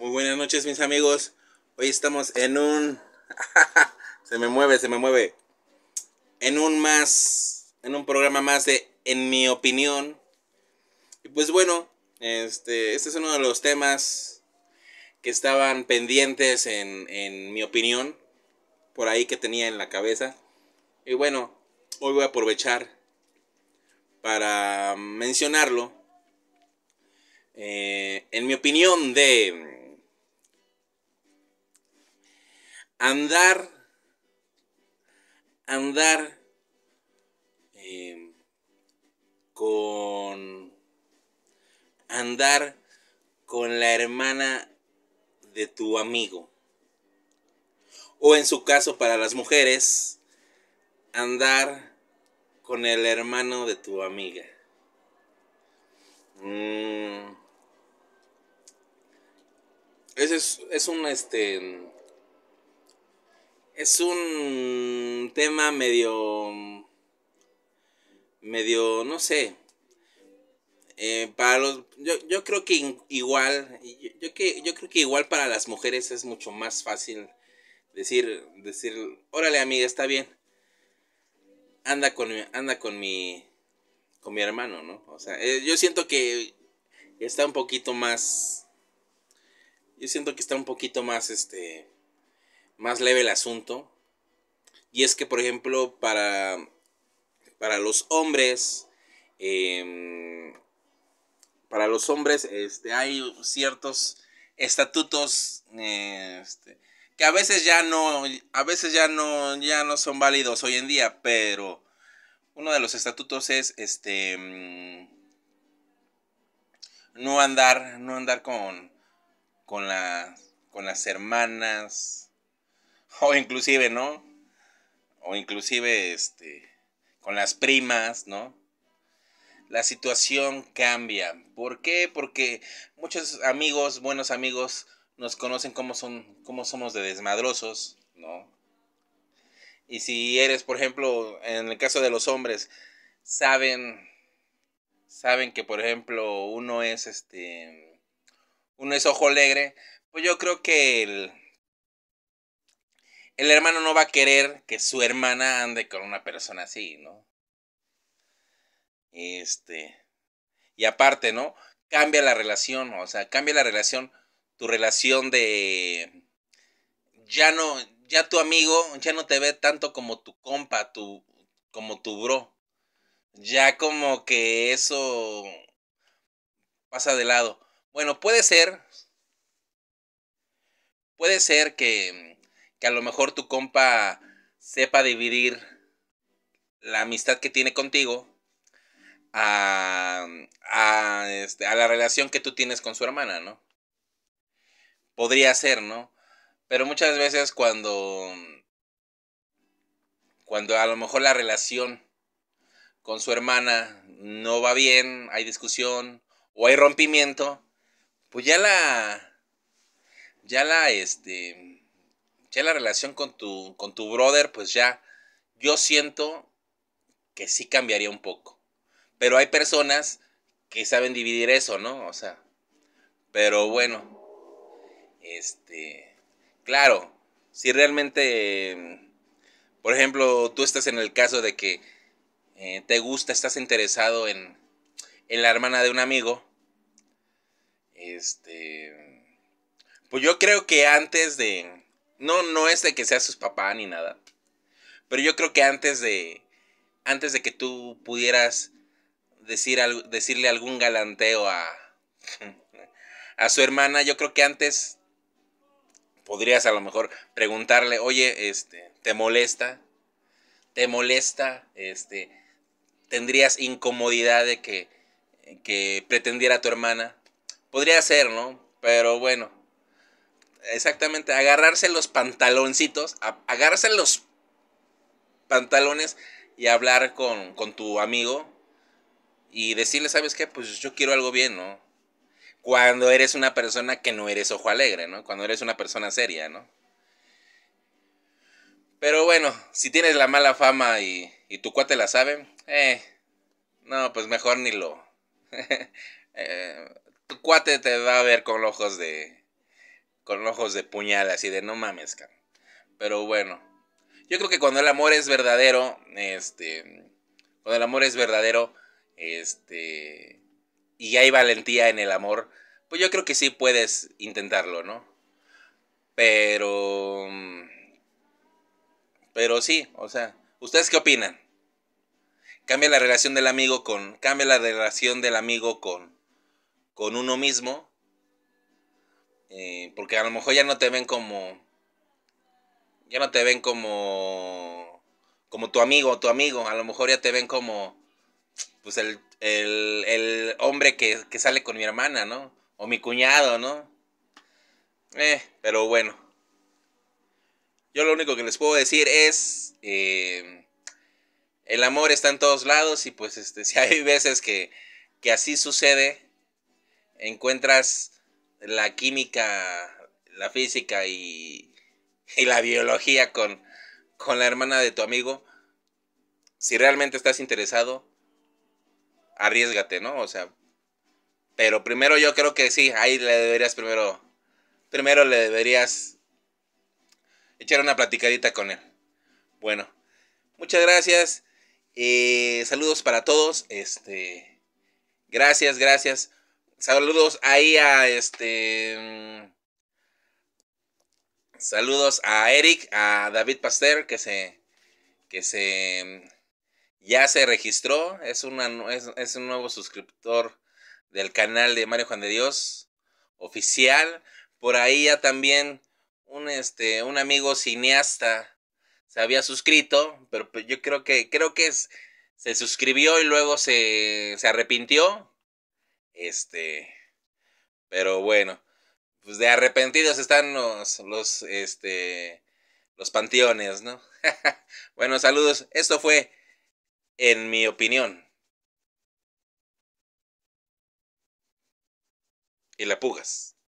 Muy buenas noches mis amigos. Hoy estamos en un... se me mueve, se me mueve. En un más... En un programa más de En mi opinión. Y pues bueno, este, este es uno de los temas que estaban pendientes en, mi opinión. Por ahí que tenía en la cabeza. Y bueno, hoy voy a aprovechar para mencionarlo. Eh, en mi opinión de andar, andar eh, con, andar con la hermana de tu amigo. O en su caso para las mujeres, andar con el hermano de tu amiga. Mm. Ese es, es, un este es un tema medio, medio, no sé. Eh, para los, yo, creo que igual, yo, que, yo creo que igual para las mujeres es mucho más fácil decir, decir, órale amiga, está bien. Anda con, anda con mi, con mi hermano, ¿no? O sea, eh, yo siento que está un poquito más, yo siento que está un poquito más, este, más leve el asunto. Y es que, por ejemplo, para, para los hombres, em, para los hombres este, hay ciertos estatutos este, que a veces ya no, a veces ya no, ya no son válidos hoy en día, pero uno de los estatutos es este em, no andar, no andar con, con, la, con las hermanas, O inclusive, ¿no? O inclusive, este, con las primas, ¿no? La situación cambia. ¿Por qué? Porque muchos amigos, buenos amigos, nos conocen cómo son, cómo somos de desmadrosos, ¿no? Y si eres, por ejemplo, en el caso de los hombres, saben, saben que, por ejemplo, uno es, este, uno es ojo alegre, pues yo creo que el, el hermano no va a querer que su hermana ande con una persona así, ¿no? Este. Y aparte, ¿no? Cambia la relación, o sea, cambia la relación, tu relación de... Ya no, ya tu amigo ya no te ve tanto como tu compa, tu, como tu bro. Ya como que eso pasa de lado. Bueno, puede ser. Puede ser que que a lo mejor tu compa sepa dividir la amistad que tiene contigo a, a, este, a la relación que tú tienes con su hermana, ¿no? Podría ser, ¿no? Pero muchas veces cuando, cuando a lo mejor la relación con su hermana no va bien, hay discusión o hay rompimiento, pues ya la, ya la, este, ya la relación con tu, con tu brother, pues ya yo siento que sí cambiaría un poco. Pero hay personas que saben dividir eso, ¿no? O sea, pero bueno, este, claro, si realmente, por ejemplo, tú estás en el caso de que eh, te gusta, estás interesado en, en la hermana de un amigo, este, pues yo creo que antes de, no, no es de que seas su papá ni nada. Pero yo creo que antes de. Antes de que tú pudieras decir decirle algún galanteo a. a su hermana, yo creo que antes podrías a lo mejor preguntarle, oye, este, ¿te molesta? ¿Te molesta? Este, ¿Tendrías incomodidad de que, que pretendiera tu hermana? Podría ser, ¿no? Pero bueno, Exactamente, agarrarse los pantaloncitos, agarrarse los pantalones y hablar con, tu amigo y decirle, ¿sabes qué? Pues yo quiero algo bien, ¿no? Cuando eres una persona que no eres ojo alegre, ¿no? Cuando eres una persona seria, ¿no? Pero bueno, si tienes la mala fama y, tu cuate la sabe, eh, no, pues mejor ni lo. Eh, tu cuate te va a ver con ojos de, con ojos de puñal, así de no mames, Pero bueno, yo creo que cuando el amor es verdadero, este, cuando el amor es verdadero, este, y hay valentía en el amor, pues yo creo que sí puedes intentarlo, ¿no? Pero, pero sí, o sea, ¿ustedes qué opinan? Cambia la relación del amigo con, cambia la relación del amigo con, con uno mismo eh, porque a lo mejor ya no te ven como. Ya no te ven como. Como tu amigo o tu amigo. A lo mejor ya te ven como. Pues el, el, hombre que, que, sale con mi hermana, ¿no? O mi cuñado, ¿no? Eh, pero bueno. Yo lo único que les puedo decir es. Eh, el amor está en todos lados y pues este, si hay veces que, que así sucede, encuentras la química, la física y, la biología con, la hermana de tu amigo, si realmente estás interesado, arriesgate, ¿no? O sea, pero primero yo creo que sí, ahí le deberías primero, primero le deberías echar una platicadita con él. Bueno, muchas gracias. y eh, saludos para todos. Este, gracias, gracias. Saludos ahí a este. Mm, saludos a Eric, a David Pasteur, que se. que se. Mm, ya se registró. Es, un nuevo suscriptor del canal de Mario Juan de Dios. Oficial. Por ahí ya también un, este, un amigo cineasta se había suscrito, pero pues, yo creo que, creo que es, se suscribió y luego se, se arrepintió este, pero bueno, pues de arrepentidos están los, los, este, los panteones, ¿no? bueno, saludos. Esto fue, en mi opinión. Y la pugas.